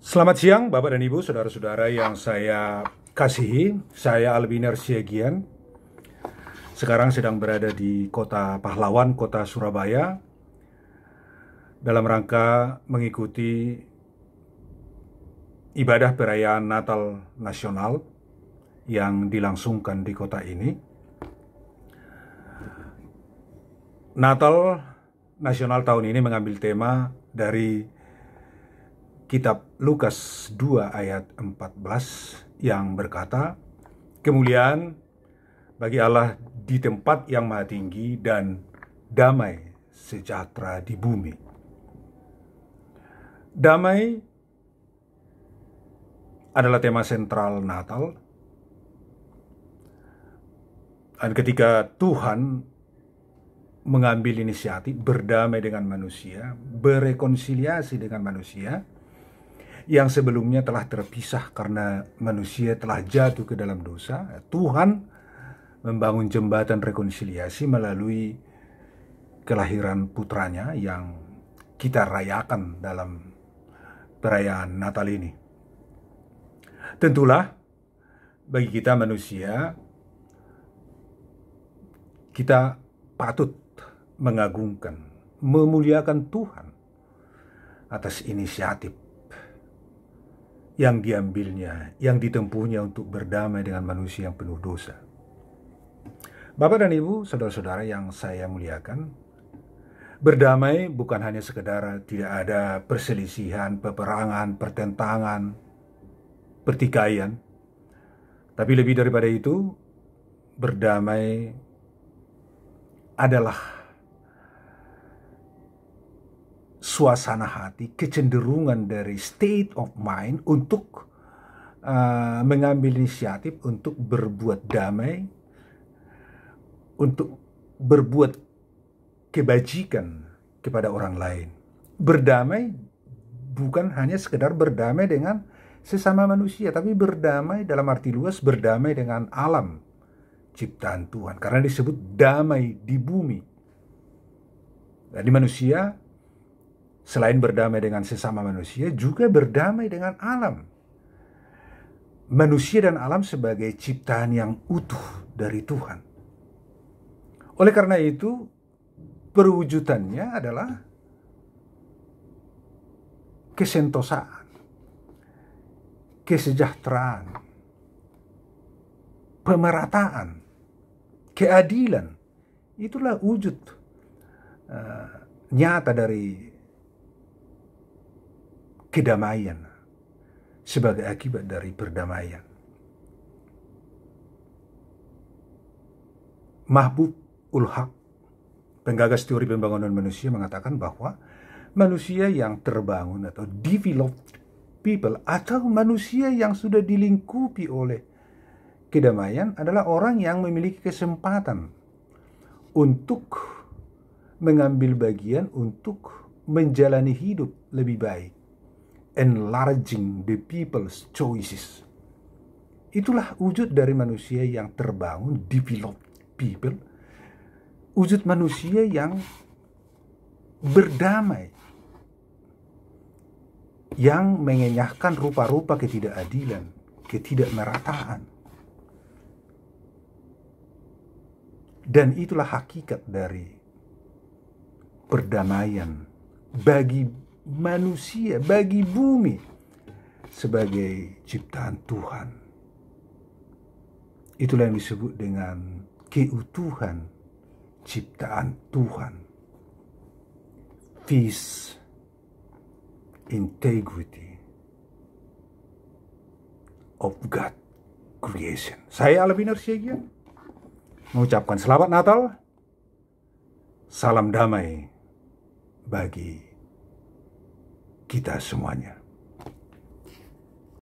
Selamat siang Bapak dan Ibu, Saudara-saudara yang saya kasihi Saya Albiner Siegian Sekarang sedang berada di kota Pahlawan, kota Surabaya Dalam rangka mengikuti ibadah perayaan Natal Nasional Yang dilangsungkan di kota ini Natal Nasional tahun ini mengambil tema dari kitab Lukas 2 ayat 14 yang berkata, Kemuliaan bagi Allah di tempat yang maha tinggi dan damai sejahtera di bumi. Damai adalah tema sentral Natal. Dan ketika Tuhan mengambil inisiatif berdamai dengan manusia, berekonsiliasi dengan manusia, yang sebelumnya telah terpisah karena manusia telah jatuh ke dalam dosa, Tuhan membangun jembatan rekonsiliasi melalui kelahiran putranya yang kita rayakan dalam perayaan Natal ini. Tentulah bagi kita manusia kita patut mengagungkan, memuliakan Tuhan atas inisiatif yang diambilnya, yang ditempuhnya untuk berdamai dengan manusia yang penuh dosa. Bapak dan Ibu, saudara-saudara yang saya muliakan, berdamai bukan hanya sekedar tidak ada perselisihan, peperangan, pertentangan, pertikaian, tapi lebih daripada itu, berdamai adalah suasana hati, kecenderungan dari state of mind untuk uh, mengambil inisiatif untuk berbuat damai, untuk berbuat kebajikan kepada orang lain. Berdamai bukan hanya sekedar berdamai dengan sesama manusia, tapi berdamai dalam arti luas berdamai dengan alam ciptaan Tuhan. Karena disebut damai di bumi. Jadi manusia Selain berdamai dengan sesama manusia, juga berdamai dengan alam. Manusia dan alam sebagai ciptaan yang utuh dari Tuhan. Oleh karena itu, perwujudannya adalah kesentosaan, kesejahteraan, pemerataan, keadilan. Itulah wujud uh, nyata dari kedamaian sebagai akibat dari perdamaian. Mahbub ul Haq, penggagas teori pembangunan manusia mengatakan bahwa manusia yang terbangun atau developed people atau manusia yang sudah dilingkupi oleh kedamaian adalah orang yang memiliki kesempatan untuk mengambil bagian untuk menjalani hidup lebih baik enlarging the people's choices. Itulah wujud dari manusia yang terbangun, develop people. Wujud manusia yang berdamai. Yang mengenyahkan rupa-rupa ketidakadilan, ketidakmerataan. Dan itulah hakikat dari perdamaian bagi manusia, bagi bumi sebagai ciptaan Tuhan. Itulah yang disebut dengan keutuhan ciptaan Tuhan. Peace, integrity of God creation. Saya Albinar Syegian mengucapkan selamat Natal. Salam damai bagi kita semuanya.